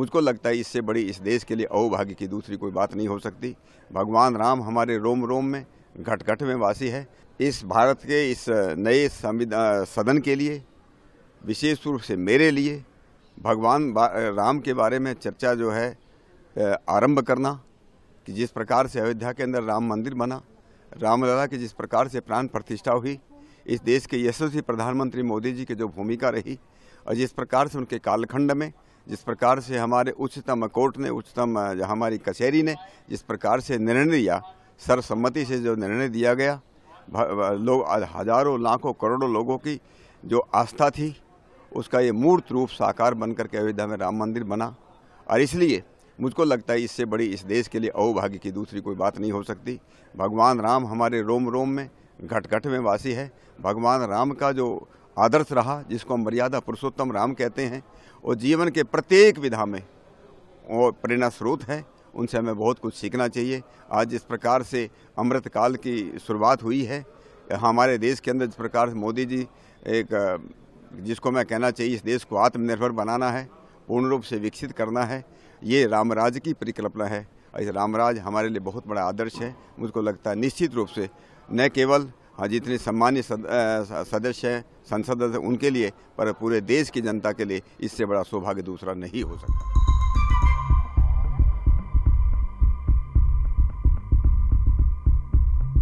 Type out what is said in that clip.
मुझको लगता है इससे बड़ी इस देश के लिए अहोभाग्य की दूसरी कोई बात नहीं हो सकती भगवान राम हमारे रोम रोम में घट घट में वासी है इस भारत के इस नए सदन के लिए विशेष रूप से मेरे लिए भगवान राम के बारे में चर्चा जो है आरंभ करना कि जिस प्रकार से अयोध्या के अंदर राम मंदिर बना रामलला की जिस प्रकार से प्राण प्रतिष्ठा हुई इस देश के यशस्वी प्रधानमंत्री मोदी जी की जो भूमिका रही और जिस प्रकार से उनके कालखंड में जिस प्रकार से हमारे उच्चतम कोर्ट ने उच्चतम हमारी कचहरी ने जिस प्रकार से निर्णय लिया सर्वसम्मति से जो निर्णय दिया गया लोग हजारों लाखों करोड़ों लोगों की जो आस्था थी उसका ये मूर्त रूप साकार बनकर के अयोध्या में राम मंदिर बना और इसलिए मुझको लगता है इससे बड़ी इस देश के लिए अहोभाग्य की दूसरी कोई बात नहीं हो सकती भगवान राम हमारे रोम रोम में घट घट में वासी है भगवान राम का जो आदर्श रहा जिसको हम मर्यादा पुरुषोत्तम राम कहते हैं और जीवन के प्रत्येक विधा में और प्रेरणा स्रोत है उनसे हमें बहुत कुछ सीखना चाहिए आज जिस प्रकार से अमृत काल की शुरुआत हुई है हमारे देश के अंदर जिस प्रकार से मोदी जी एक जिसको मैं कहना चाहिए इस देश को आत्मनिर्भर बनाना है पूर्ण रूप से विकसित करना है ये रामराज की परिकल्पना है इस रामराज हमारे लिए बहुत बड़ा आदर्श है मुझको लगता है निश्चित रूप से न केवल हाँ जितने सम्मान्य सदस्य हैं संसद उनके लिए पर पूरे देश की जनता के लिए इससे बड़ा सौभाग्य दूसरा नहीं हो सकता